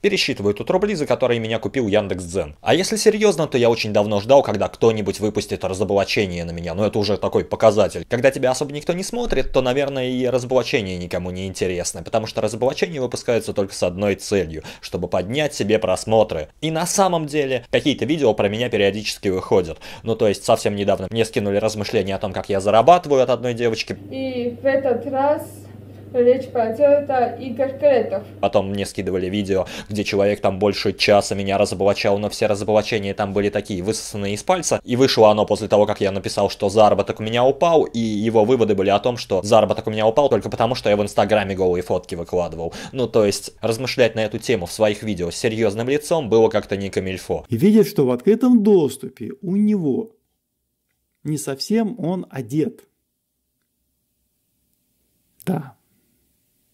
Пересчитываю тут рубли, за которые меня купил Яндекс Яндекс.Дзен. А если серьезно, то я очень давно ждал, когда кто-нибудь выпустит разоблачение на меня, но это уже такой показатель. Когда тебя особо никто не смотрит, то, наверное, и разоблачение никому не интересно, потому что разоблачение выпускается только с одной целью, чтобы поднять себе просмотры. И на самом деле, какие-то видео про меня периодически выходят. Ну, то есть, совсем недавно мне скинули размышления о том, как я зарабатываю от одной девочки. И в этот раз речь пойдет о Игорь Кретов. Потом мне скидывали видео, где человек там больше часа меня разоблачал, но все разоблачения там были такие, высосанные из пальца. И вышло оно после того, как я написал, что заработок у меня упал, и его выводы были о том, что заработок у меня упал только потому, что я в Инстаграме голые фотки выкладывал. Ну, то есть, размышлять на эту тему в своих видео с серьезным лицом было как-то не камильфо. И видит, что в открытом доступе у него не совсем он одет. Да.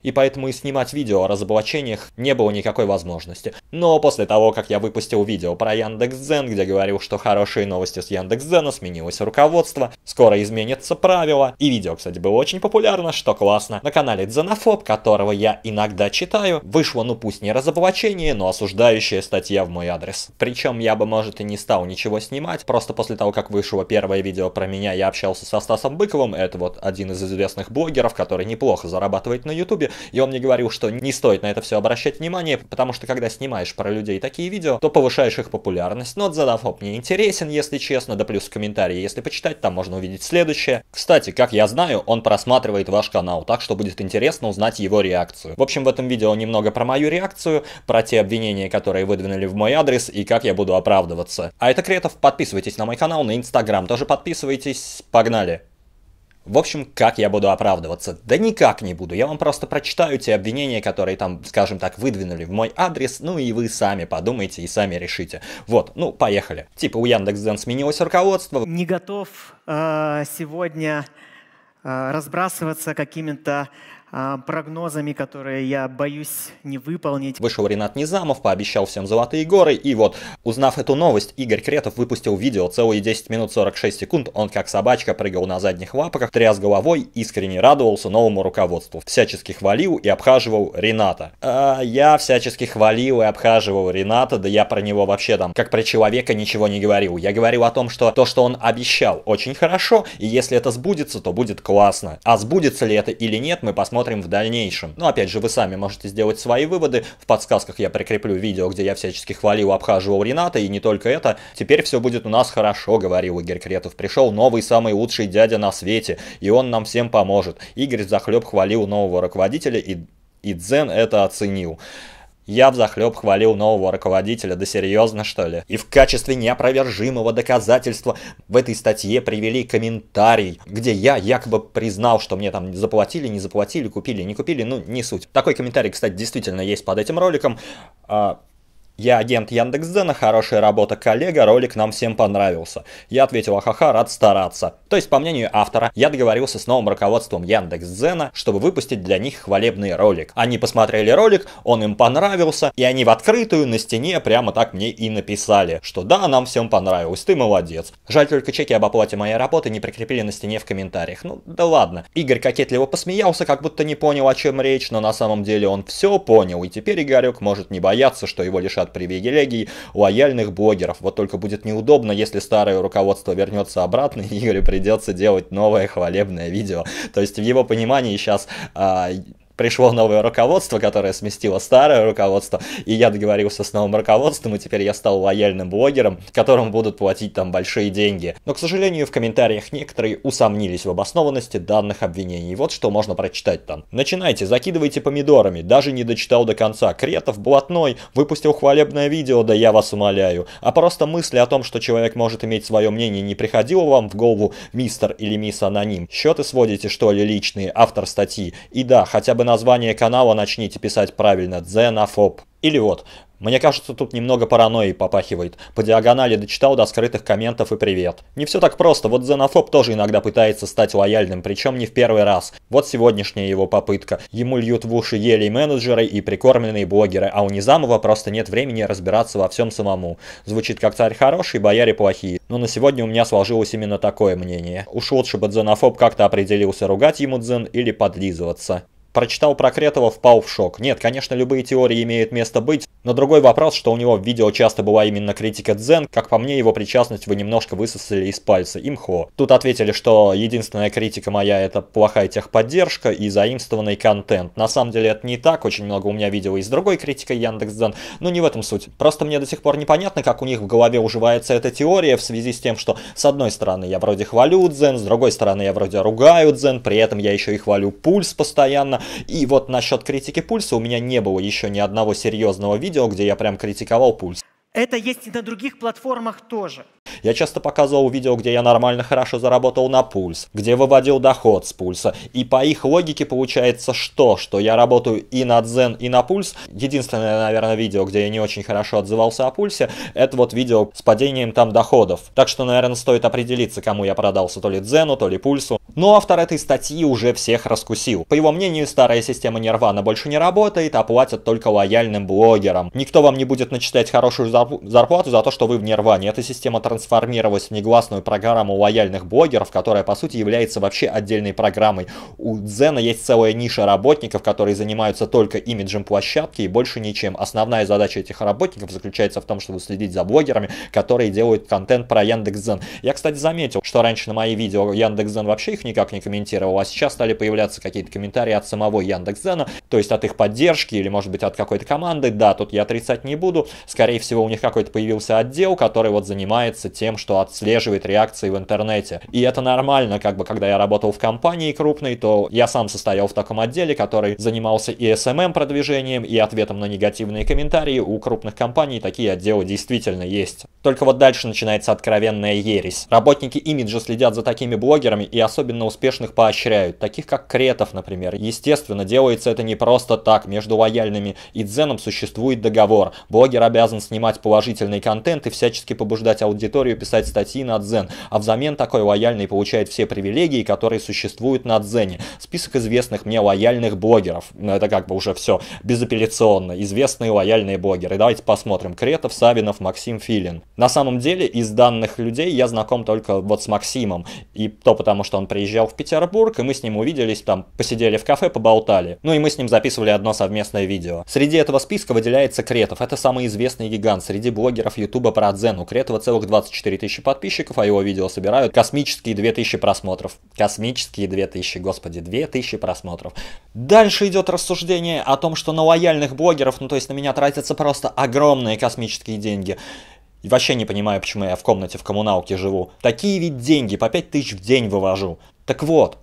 И поэтому и снимать видео о разоблачениях не было никакой возможности. Но после того, как я выпустил видео про Яндекс.Зен, где говорил, что хорошие новости с Яндекс.Дзена, сменилось руководство, скоро изменятся правила. И видео, кстати, было очень популярно, что классно. На канале Дзенофоб, которого я иногда читаю, вышло ну пусть не разоблачение, но осуждающая статья в мой адрес. Причем я бы, может, и не стал ничего снимать, просто после того, как вышло первое видео про меня, я общался со Стасом Быковым, это вот один из известных блогеров, который неплохо зарабатывает на ютубе, Ютубе, и он мне говорил, что не стоит на это все обращать внимание, потому что когда снимаешь про людей такие видео, то повышаешь их популярность. Но ну, Задафоп мне интересен, если честно, да плюс комментарии, если почитать, там можно увидеть следующее. Кстати, как я знаю, он просматривает ваш канал, так что будет интересно узнать его реакцию. В общем, в этом видео немного про мою реакцию, про те обвинения, которые выдвинули в мой адрес, и как я буду оправдываться. А это Кретов, подписывайтесь на мой канал, на Инстаграм тоже подписывайтесь, погнали! В общем, как я буду оправдываться? Да никак не буду, я вам просто прочитаю те обвинения, которые там, скажем так, выдвинули в мой адрес, ну и вы сами подумайте и сами решите. Вот, ну, поехали. Типа у Яндекс.Дзен сменилось руководство. Не готов э, сегодня э, разбрасываться какими-то а, прогнозами, которые я боюсь не выполнить. Вышел Ренат Низамов, пообещал всем золотые горы, и вот, узнав эту новость, Игорь Кретов выпустил видео целые 10 минут 46 секунд, он как собачка прыгал на задних лапках, тряс головой, искренне радовался новому руководству, всячески хвалил и обхаживал Рената. А, я всячески хвалил и обхаживал Рената, да я про него вообще там, как про человека ничего не говорил. Я говорил о том, что то, что он обещал, очень хорошо, и если это сбудется, то будет классно. А сбудется ли это или нет, мы посмотрим посмотрим в дальнейшем. Но ну, опять же, вы сами можете сделать свои выводы. В подсказках я прикреплю видео, где я всячески хвалил, обхаживал Рената, и не только это. Теперь все будет у нас хорошо, говорил Игорь Кретов. Пришел новый самый лучший дядя на свете, и он нам всем поможет. Игорь захлеб хвалил нового руководителя, и, и Дзен это оценил. Я взахлеб хвалил нового руководителя, да серьезно что ли? И в качестве неопровержимого доказательства в этой статье привели комментарий, где я якобы признал, что мне там заплатили, не заплатили, купили, не купили, ну не суть. Такой комментарий, кстати, действительно есть под этим роликом. А, я агент Яндекс.Дзена, хорошая работа, коллега, ролик нам всем понравился. Я ответил, ахаха, рад стараться. То есть, по мнению автора, я договорился с новым руководством Яндекс.Дзена, чтобы выпустить для них хвалебный ролик. Они посмотрели ролик, он им понравился, и они в открытую на стене прямо так мне и написали, что да, нам всем понравилось, ты молодец. Жаль только чеки об оплате моей работы не прикрепили на стене в комментариях. Ну, да ладно. Игорь кокетливо посмеялся, как будто не понял, о чем речь, но на самом деле он все понял, и теперь Игорек может не бояться, что его лишат от привилегий лояльных блогеров. Вот только будет неудобно, если старое руководство вернется обратно, и Игорю придется делать новое хвалебное видео. То есть в его понимании сейчас... А, пришло новое руководство, которое сместило старое руководство, и я договорился с новым руководством, и теперь я стал лояльным блогером, которому будут платить там большие деньги. Но, к сожалению, в комментариях некоторые усомнились в обоснованности данных обвинений. Вот что можно прочитать там. Начинайте, закидывайте помидорами, даже не дочитал до конца. Кретов, блатной, выпустил хвалебное видео, да я вас умоляю. А просто мысли о том, что человек может иметь свое мнение, не приходило вам в голову, мистер или мисс Аноним? Счеты сводите, что ли, личные, автор статьи? И да, хотя бы название канала начните писать правильно «Дзенофоб». Или вот, мне кажется, тут немного паранойи попахивает. По диагонали дочитал до скрытых комментов и привет. Не все так просто, вот Зенофоб тоже иногда пытается стать лояльным, причем не в первый раз. Вот сегодняшняя его попытка. Ему льют в уши елей менеджеры и прикормленные блогеры, а у Низамова просто нет времени разбираться во всем самому. Звучит как царь хороший, бояре плохие. Но на сегодня у меня сложилось именно такое мнение. Уж лучше бы Зенофоб как-то определился, ругать ему Дзен или подлизываться прочитал про Кретова, впал в шок. Нет, конечно, любые теории имеют место быть, но другой вопрос, что у него в видео часто была именно критика дзен, как по мне, его причастность вы немножко высосали из пальца, имхо. Тут ответили, что единственная критика моя это плохая техподдержка и заимствованный контент. На самом деле это не так, очень много у меня видео и с другой критикой Яндекс.Дзен, но не в этом суть. Просто мне до сих пор непонятно, как у них в голове уживается эта теория в связи с тем, что с одной стороны я вроде хвалю дзен, с другой стороны я вроде ругаю дзен, при этом я еще и хвалю пульс постоянно, и вот насчет критики пульса у меня не было еще ни одного серьезного видео, где я прям критиковал пульс. Это есть и на других платформах тоже. Я часто показывал видео, где я нормально хорошо заработал на пульс, где выводил доход с пульса. И по их логике получается что? Что я работаю и на дзен, и на пульс. Единственное, наверное, видео, где я не очень хорошо отзывался о пульсе, это вот видео с падением там доходов. Так что, наверное, стоит определиться, кому я продался, то ли дзену, то ли пульсу. Но ну, автор этой статьи уже всех раскусил. По его мнению, старая система Нирвана больше не работает, а платят только лояльным блогерам. Никто вам не будет начитать хорошую зарплату за то, что вы в Нирване. Эта система трансформации трансформировалась в негласную программу лояльных блогеров, которая по сути является вообще отдельной программой. У Дзена есть целая ниша работников, которые занимаются только имиджем площадки и больше ничем. Основная задача этих работников заключается в том, чтобы следить за блогерами, которые делают контент про Яндекс.Дзен. Я, кстати, заметил, что раньше на мои видео Яндекс.Дзен вообще их никак не комментировал, а сейчас стали появляться какие-то комментарии от самого Яндекс.Дзена, то есть от их поддержки или, может быть, от какой-то команды. Да, тут я отрицать не буду. Скорее всего, у них какой-то появился отдел, который вот занимается тем, тем, что отслеживает реакции в интернете. И это нормально, как бы, когда я работал в компании крупной, то я сам состоял в таком отделе, который занимался и SMM-продвижением, эм эм и ответом на негативные комментарии. У крупных компаний такие отделы действительно есть. Только вот дальше начинается откровенная ересь. Работники имиджа следят за такими блогерами и особенно успешных поощряют, таких как Кретов, например. Естественно, делается это не просто так, между лояльными и дзеном существует договор. Блогер обязан снимать положительный контент и всячески побуждать аудиторию писать статьи на дзен, а взамен такой лояльный получает все привилегии, которые существуют на дзене. Список известных мне лояльных блогеров, но ну, это как бы уже все безапелляционно, известные лояльные блогеры. Давайте посмотрим. Кретов, Савинов, Максим Филин. На самом деле, из данных людей я знаком только вот с Максимом. И то потому, что он приезжал в Петербург, и мы с ним увиделись, там, посидели в кафе, поболтали. Ну и мы с ним записывали одно совместное видео. Среди этого списка выделяется Кретов. Это самый известный гигант среди блогеров Ютуба про Дзен. У Кретова целых 24 тысячи подписчиков, а его видео собирают космические 2000 просмотров. Космические 2000, господи, 2000 просмотров. Дальше идет рассуждение о том, что на лояльных блогеров, ну то есть на меня тратятся просто огромные космические деньги. Вообще не понимаю, почему я в комнате в коммуналке живу. Такие ведь деньги, по 5 тысяч в день вывожу. Так вот,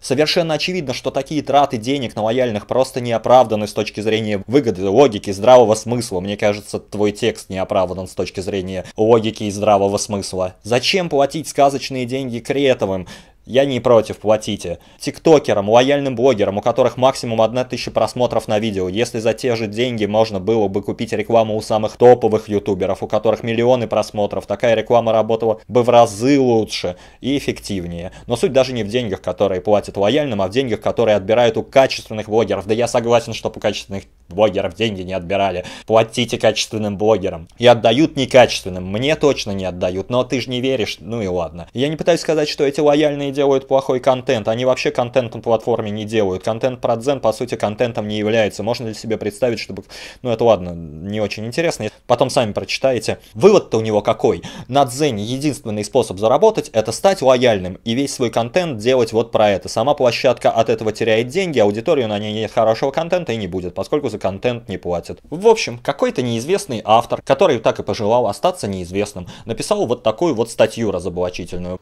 Совершенно очевидно, что такие траты денег на лояльных просто не оправданы с точки зрения выгоды, логики, здравого смысла. Мне кажется, твой текст не оправдан с точки зрения логики и здравого смысла. Зачем платить сказочные деньги Кретовым? Я не против, платите. Тиктокерам, лояльным блогерам, у которых максимум 1000 просмотров на видео, если за те же деньги можно было бы купить рекламу у самых топовых ютуберов, у которых миллионы просмотров, такая реклама работала бы в разы лучше и эффективнее. Но суть даже не в деньгах, которые платят лояльным, а в деньгах, которые отбирают у качественных блогеров. Да я согласен, что у качественных блогеров деньги не отбирали. Платите качественным блогерам. И отдают некачественным. Мне точно не отдают, но ты же не веришь, ну и ладно. Я не пытаюсь сказать, что эти лояльные делают плохой контент, они вообще контент на платформе не делают. Контент про дзен, по сути, контентом не является. Можно ли себе представить, чтобы... Ну, это ладно, не очень интересно. Потом сами прочитаете. Вывод-то у него какой? На дзене единственный способ заработать – это стать лояльным и весь свой контент делать вот про это. Сама площадка от этого теряет деньги, аудиторию на ней нет хорошего контента и не будет, поскольку за контент не платят. В общем, какой-то неизвестный автор, который так и пожелал остаться неизвестным, написал вот такую вот статью разоблачительную.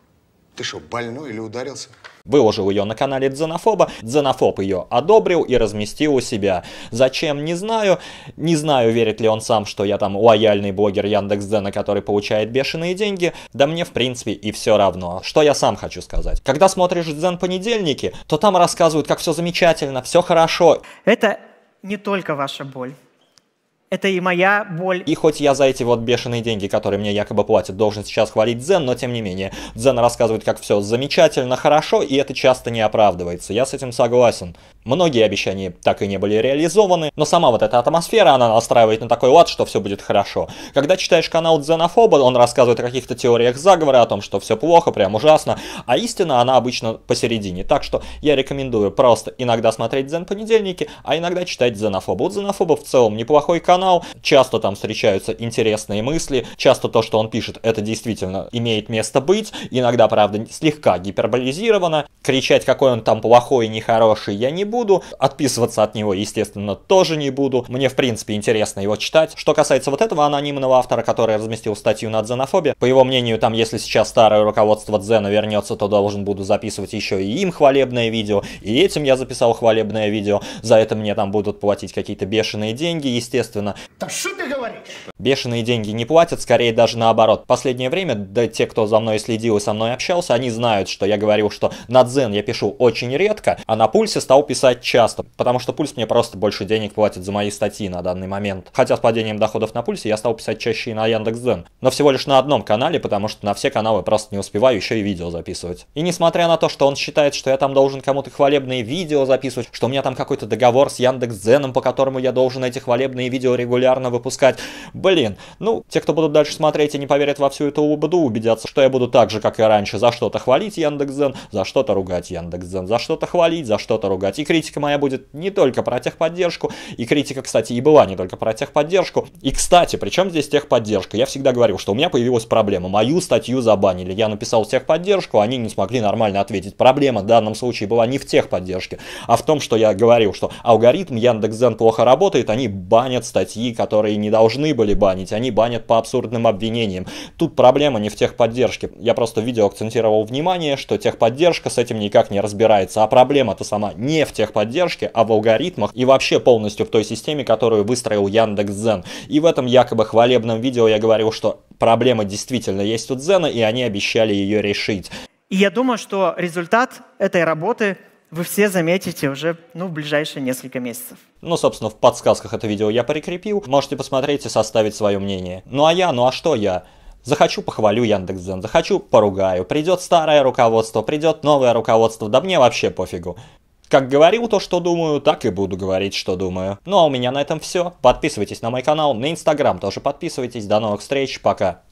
Ты что, больной или ударился? Выложил ее на канале Дзенофоба, Дзенофоб ее одобрил и разместил у себя. Зачем, не знаю. Не знаю, верит ли он сам, что я там лояльный блогер Яндекс.Дзена, который получает бешеные деньги. Да мне, в принципе, и все равно. Что я сам хочу сказать. Когда смотришь Дзен понедельники, то там рассказывают, как все замечательно, все хорошо. Это не только ваша боль это и моя боль. И хоть я за эти вот бешеные деньги, которые мне якобы платят, должен сейчас хвалить Дзен, но тем не менее. Дзен рассказывает, как все замечательно, хорошо, и это часто не оправдывается. Я с этим согласен. Многие обещания так и не были реализованы, но сама вот эта атмосфера, она настраивает на такой лад, что все будет хорошо. Когда читаешь канал Дзенофоба, он рассказывает о каких-то теориях заговора, о том, что все плохо, прям ужасно, а истина, она обычно посередине. Так что я рекомендую просто иногда смотреть Дзен понедельники, а иногда читать Дзенофоба. У Дзенофоба в целом неплохой канал, часто там встречаются интересные мысли, часто то, что он пишет, это действительно имеет место быть, иногда, правда, слегка гиперболизировано. Кричать, какой он там плохой и нехороший, я не буду. Отписываться от него, естественно, тоже не буду. Мне, в принципе, интересно его читать. Что касается вот этого анонимного автора, который разместил статью на дзенофобе, по его мнению, там, если сейчас старое руководство дзена вернется, то должен буду записывать еще и им хвалебное видео, и этим я записал хвалебное видео. За это мне там будут платить какие-то бешеные деньги, естественно. Да что ты говоришь? Бешеные деньги не платят, скорее даже наоборот. Последнее время, да те, кто за мной следил и со мной общался, они знают, что я говорил, что на дзен я пишу очень редко, а на пульсе стал писать писать часто, потому что пульс мне просто больше денег платит за мои статьи на данный момент. Хотя с падением доходов на пульсе я стал писать чаще и на Яндекс.Дзен, но всего лишь на одном канале, потому что на все каналы просто не успеваю еще и видео записывать. И несмотря на то, что он считает, что я там должен кому-то хвалебные видео записывать, что у меня там какой-то договор с Яндекс.Дзеном, по которому я должен эти хвалебные видео регулярно выпускать, блин, ну, те, кто будут дальше смотреть и не поверят во всю эту лабуду, убедятся, что я буду так же, как и раньше, за что-то хвалить Яндекс.Дзен, за что-то ругать Яндекс.Дзен, за что-то хвалить, за что-то ругать. И критика моя будет не только про техподдержку, и критика, кстати, и была не только про техподдержку. И, кстати, причем здесь техподдержка? Я всегда говорил, что у меня появилась проблема, мою статью забанили, я написал техподдержку, они не смогли нормально ответить. Проблема в данном случае была не в техподдержке, а в том, что я говорил, что алгоритм Яндекс.Зен плохо работает, они банят статьи, которые не должны были банить, они банят по абсурдным обвинениям. Тут проблема не в техподдержке. Я просто в видео акцентировал внимание, что техподдержка с этим никак не разбирается, а проблема-то сама не в техподдержке техподдержки, а в алгоритмах и вообще полностью в той системе, которую выстроил Яндекс.Дзен. И в этом якобы хвалебном видео я говорил, что проблема действительно есть у Дзена, и они обещали ее решить. И я думаю, что результат этой работы вы все заметите уже ну, в ближайшие несколько месяцев. Ну, собственно, в подсказках это видео я прикрепил. Можете посмотреть и составить свое мнение. Ну а я, ну а что я? Захочу, похвалю Яндекс.Дзен, захочу, поругаю. Придет старое руководство, придет новое руководство, да мне вообще пофигу. Как говорил то, что думаю, так и буду говорить, что думаю. Ну а у меня на этом все. Подписывайтесь на мой канал, на инстаграм тоже подписывайтесь. До новых встреч, пока.